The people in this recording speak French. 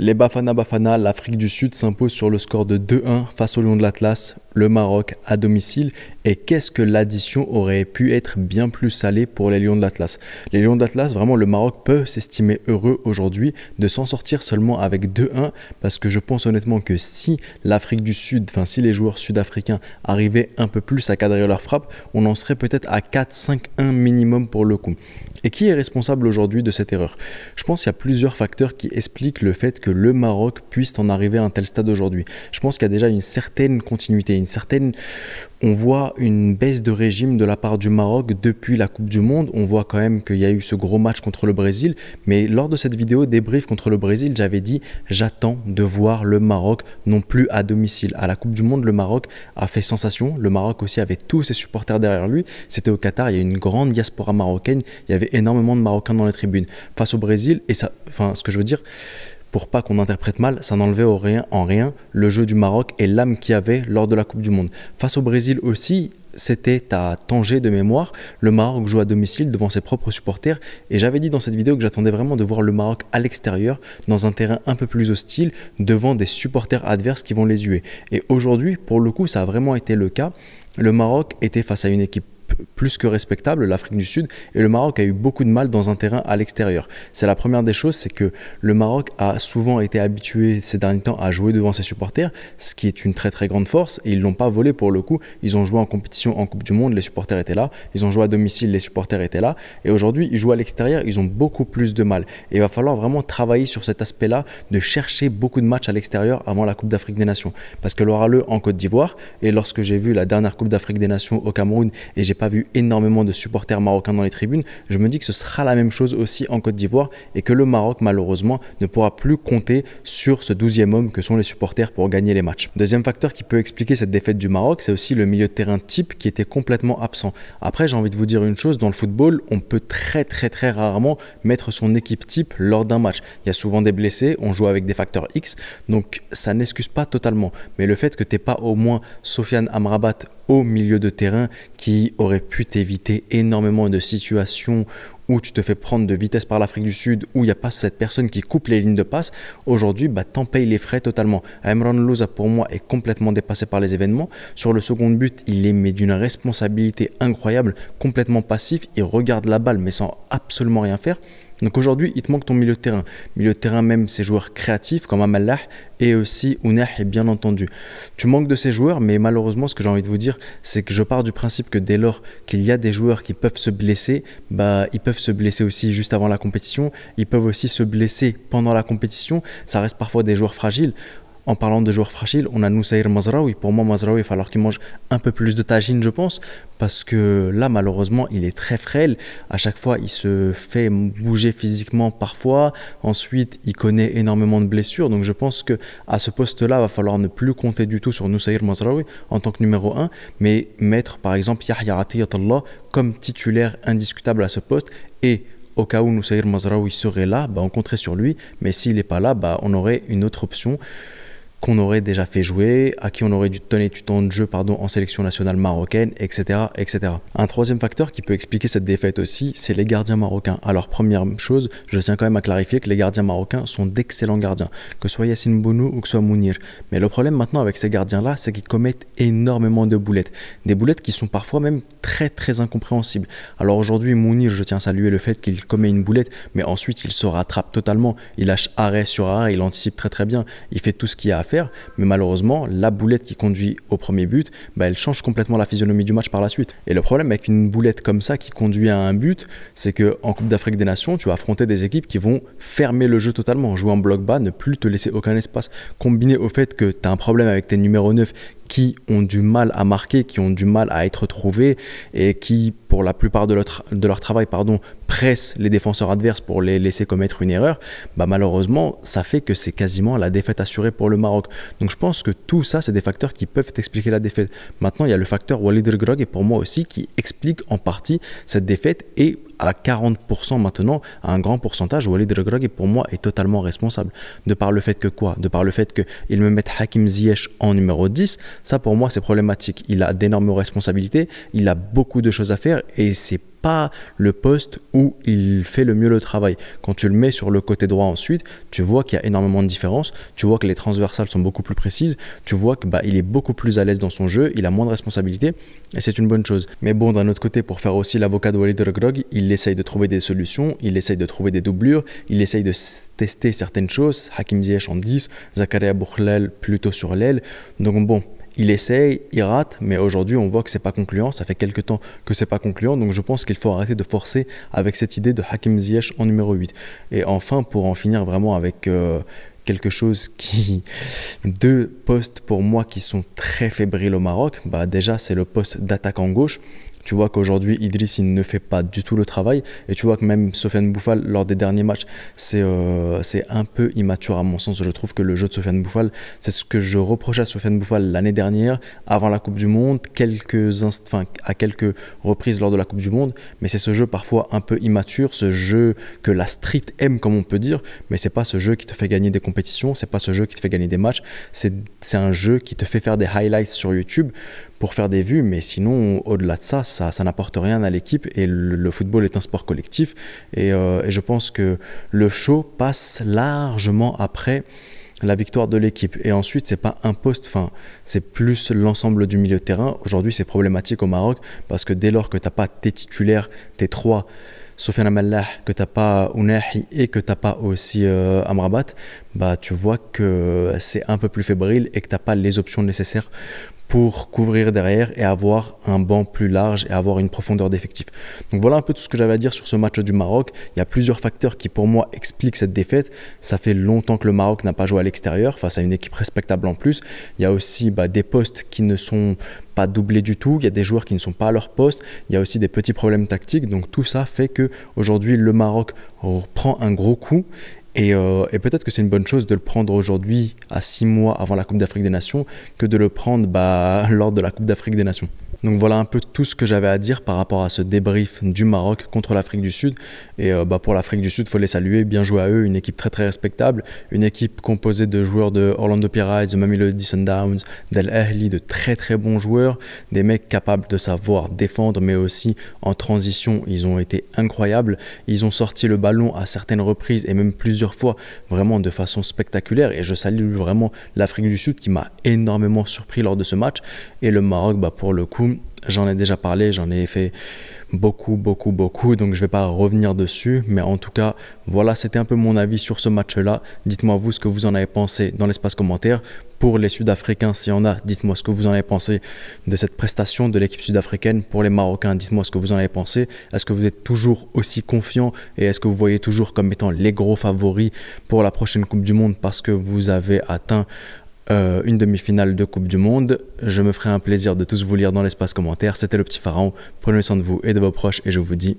Les Bafana Bafana, l'Afrique du Sud s'impose sur le score de 2-1 face au Lion de l'Atlas, le Maroc à domicile. Et qu'est-ce que l'addition aurait pu être bien plus salée pour les Lions de l'Atlas Les Lions de l'Atlas, vraiment, le Maroc peut s'estimer heureux aujourd'hui de s'en sortir seulement avec 2-1 parce que je pense honnêtement que si l'Afrique du Sud, enfin si les joueurs sud-africains arrivaient un peu plus à cadrer leur frappe, on en serait peut-être à 4-5-1 minimum pour le coup. Et qui est responsable aujourd'hui de cette erreur Je pense qu'il y a plusieurs facteurs qui expliquent le fait que le Maroc puisse en arriver à un tel stade aujourd'hui. Je pense qu'il y a déjà une certaine continuité, une certaine... On voit une baisse de régime de la part du Maroc depuis la Coupe du Monde. On voit quand même qu'il y a eu ce gros match contre le Brésil. Mais lors de cette vidéo débrief contre le Brésil, j'avais dit j'attends de voir le Maroc non plus à domicile. À la Coupe du Monde, le Maroc a fait sensation. Le Maroc aussi avait tous ses supporters derrière lui. C'était au Qatar, il y a une grande diaspora marocaine. Il y avait énormément de Marocains dans les tribunes. Face au Brésil, et ça, enfin, ce que je veux dire, pour pas qu'on interprète mal, ça n'enlevait rien, en rien le jeu du Maroc et l'âme qu'il avait lors de la Coupe du Monde. Face au Brésil aussi, c'était à Tanger de mémoire. Le Maroc joue à domicile devant ses propres supporters et j'avais dit dans cette vidéo que j'attendais vraiment de voir le Maroc à l'extérieur, dans un terrain un peu plus hostile, devant des supporters adverses qui vont les huer. Et aujourd'hui, pour le coup, ça a vraiment été le cas. Le Maroc était face à une équipe plus que respectable, l'Afrique du Sud, et le Maroc a eu beaucoup de mal dans un terrain à l'extérieur. C'est la première des choses, c'est que le Maroc a souvent été habitué ces derniers temps à jouer devant ses supporters, ce qui est une très très grande force, et ils l'ont pas volé pour le coup, ils ont joué en compétition en Coupe du Monde, les supporters étaient là, ils ont joué à domicile, les supporters étaient là, et aujourd'hui ils jouent à l'extérieur, ils ont beaucoup plus de mal. Et il va falloir vraiment travailler sur cet aspect-là, de chercher beaucoup de matchs à l'extérieur avant la Coupe d'Afrique des Nations, parce que l'aura le en Côte d'Ivoire, et lorsque j'ai vu la dernière Coupe d'Afrique des Nations au Cameroun, et j'ai pas vu énormément de supporters marocains dans les tribunes, je me dis que ce sera la même chose aussi en Côte d'Ivoire et que le Maroc malheureusement ne pourra plus compter sur ce douzième homme que sont les supporters pour gagner les matchs. Deuxième facteur qui peut expliquer cette défaite du Maroc, c'est aussi le milieu de terrain type qui était complètement absent. Après, j'ai envie de vous dire une chose, dans le football, on peut très très très rarement mettre son équipe type lors d'un match. Il y a souvent des blessés, on joue avec des facteurs X, donc ça n'excuse pas totalement. Mais le fait que t'es pas au moins Sofiane Amrabat au milieu de terrain qui aurait pu t'éviter énormément de situations où tu te fais prendre de vitesse par l'Afrique du Sud, où il n'y a pas cette personne qui coupe les lignes de passe, aujourd'hui, bah, t'en payes les frais totalement. Emran Louza, pour moi, est complètement dépassé par les événements. Sur le second but, il est mais d'une responsabilité incroyable, complètement passif. Il regarde la balle, mais sans absolument rien faire. Donc aujourd'hui, il te manque ton milieu de terrain. Milieu de terrain, même ces joueurs créatifs comme Amallah et aussi Ounah, bien entendu. Tu manques de ces joueurs, mais malheureusement, ce que j'ai envie de vous dire, c'est que je pars du principe que dès lors qu'il y a des joueurs qui peuvent se blesser, bah, ils peuvent se blesser aussi juste avant la compétition, ils peuvent aussi se blesser pendant la compétition. Ça reste parfois des joueurs fragiles. En parlant de joueurs fragiles, on a Nusair Mazraoui. Pour moi, Mazraoui, il va falloir qu'il mange un peu plus de tagine, je pense, parce que là, malheureusement, il est très frêle. À chaque fois, il se fait bouger physiquement parfois. Ensuite, il connaît énormément de blessures. Donc, je pense que à ce poste-là, il va falloir ne plus compter du tout sur Nusair Mazraoui en tant que numéro 1, mais mettre par exemple Yahya Atiyatallah comme titulaire indiscutable à ce poste et au cas où Nusair Mazraoui serait là, bah, on compterait sur lui, mais s'il n'est pas là, bah, on aurait une autre option qu'on aurait déjà fait jouer, à qui on aurait dû donner du temps de jeu pardon, en sélection nationale marocaine, etc., etc. Un troisième facteur qui peut expliquer cette défaite aussi, c'est les gardiens marocains. Alors première chose, je tiens quand même à clarifier que les gardiens marocains sont d'excellents gardiens, que ce soit Yassine Bounou ou que ce soit Mounir. Mais le problème maintenant avec ces gardiens-là, c'est qu'ils commettent énormément de boulettes. Des boulettes qui sont parfois même très très incompréhensibles. Alors aujourd'hui, Mounir, je tiens à saluer le fait qu'il commet une boulette, mais ensuite il se rattrape totalement. Il lâche arrêt sur arrêt, il anticipe très très bien, il fait tout ce qu'il a à faire mais malheureusement, la boulette qui conduit au premier but, bah, elle change complètement la physionomie du match par la suite. Et le problème avec une boulette comme ça qui conduit à un but, c'est que en Coupe d'Afrique des Nations, tu vas affronter des équipes qui vont fermer le jeu totalement, jouer en bloc bas, ne plus te laisser aucun espace. Combiné au fait que tu as un problème avec tes numéros 9 qui ont du mal à marquer, qui ont du mal à être trouvés et qui, pour la plupart de leur, travail, pardon, pressent les défenseurs adverses pour les laisser commettre une erreur, bah malheureusement, ça fait que c'est quasiment la défaite assurée pour le Maroc. Donc je pense que tout ça, c'est des facteurs qui peuvent expliquer la défaite. Maintenant, il y a le facteur Walid El Grog et pour moi aussi qui explique en partie cette défaite et à 40% maintenant, à un grand pourcentage, Walid Regragui pour moi est totalement responsable. De par le fait que quoi De par le fait qu'il me mette Hakim Ziyech en numéro 10, ça pour moi c'est problématique. Il a d'énormes responsabilités, il a beaucoup de choses à faire et c'est pas le poste où il fait le mieux le travail. Quand tu le mets sur le côté droit ensuite, tu vois qu'il y a énormément de différence tu vois que les transversales sont beaucoup plus précises, tu vois que bah, il est beaucoup plus à l'aise dans son jeu, il a moins de responsabilités et c'est une bonne chose. Mais bon, d'un autre côté, pour faire aussi l'avocat de Walid Grog, il essaye de trouver des solutions, il essaye de trouver des doublures, il essaye de tester certaines choses. Hakim Ziyech en 10, Zakaria Bourlel plutôt sur l'aile. Donc bon, il essaye, il rate, mais aujourd'hui on voit que c'est pas concluant, ça fait quelques temps que c'est pas concluant, donc je pense qu'il faut arrêter de forcer avec cette idée de Hakim Ziyech en numéro 8. Et enfin, pour en finir vraiment avec euh, quelque chose qui... Deux postes pour moi qui sont très fébriles au Maroc, bah déjà c'est le poste d'attaquant gauche, tu vois qu'aujourd'hui, Idriss, il ne fait pas du tout le travail. Et tu vois que même Sofiane Bouffal, lors des derniers matchs, c'est euh, c'est un peu immature à mon sens. Je trouve que le jeu de Sofiane Bouffal, c'est ce que je reprochais à Sofiane Bouffal l'année dernière, avant la Coupe du Monde, quelques à quelques reprises lors de la Coupe du Monde. Mais c'est ce jeu parfois un peu immature, ce jeu que la street aime, comme on peut dire. Mais c'est pas ce jeu qui te fait gagner des compétitions, c'est pas ce jeu qui te fait gagner des matchs. C'est un jeu qui te fait faire des highlights sur YouTube pour faire des vues, mais sinon, au-delà de ça, ça, ça n'apporte rien à l'équipe et le, football est un sport collectif. Et, euh, et, je pense que le show passe largement après la victoire de l'équipe. Et ensuite, c'est pas un poste, enfin, c'est plus l'ensemble du milieu de terrain. Aujourd'hui, c'est problématique au Maroc parce que dès lors que tu n'as pas tes titulaires, tes trois Sofiane Amallah que t'as pas Ounahi et que tu n'as pas aussi euh, Amrabat, bah tu vois que c'est un peu plus fébrile et que tu n'as pas les options nécessaires pour couvrir derrière et avoir un banc plus large et avoir une profondeur d'effectif. Donc voilà un peu tout ce que j'avais à dire sur ce match du Maroc. Il y a plusieurs facteurs qui pour moi expliquent cette défaite. Ça fait longtemps que le Maroc n'a pas joué à l'extérieur face à une équipe respectable en plus. Il y a aussi bah, des postes qui ne sont pas doublé du tout, il y a des joueurs qui ne sont pas à leur poste, il y a aussi des petits problèmes tactiques. Donc tout ça fait que aujourd'hui le Maroc prend un gros coup euh, et, peut-être que c'est une bonne chose de le prendre aujourd'hui, à six mois avant la Coupe d'Afrique des Nations, que de le prendre bah, lors de la Coupe d'Afrique des Nations. Donc voilà un peu tout ce que j'avais à dire par rapport à ce débrief du Maroc contre l'Afrique du Sud. Et euh, bah, pour l'Afrique du Sud, faut les saluer, bien joué à eux, une équipe très très respectable, une équipe composée de joueurs de Orlando Pirates, de Mamelodi Downs, d'El Ahli, de très très bons joueurs, des mecs capables de savoir défendre, mais aussi en transition, ils ont été incroyables. Ils ont sorti le ballon à certaines reprises et même plusieurs fois, vraiment de façon spectaculaire. Et je salue vraiment l'Afrique du Sud qui m'a énormément surpris lors de ce match. Et le Maroc, bah, pour le coup, J'en ai déjà parlé, j'en ai fait beaucoup, beaucoup, beaucoup, donc je ne vais pas revenir dessus. Mais en tout cas, voilà, c'était un peu mon avis sur ce match-là. Dites-moi vous ce que vous en avez pensé dans l'espace commentaire. Pour les Sud-Africains, s'il y en a, dites-moi ce que vous en avez pensé de cette prestation de l'équipe sud-africaine. Pour les Marocains, dites-moi ce que vous en avez pensé. Est-ce que vous êtes toujours aussi confiant et est-ce que vous voyez toujours comme étant les gros favoris pour la prochaine Coupe du Monde parce que vous avez atteint euh, une demi-finale de Coupe du Monde. Je me ferai un plaisir de tous vous lire dans l'espace commentaire. C'était le petit pharaon. Prenez soin de vous et de vos proches et je vous dis...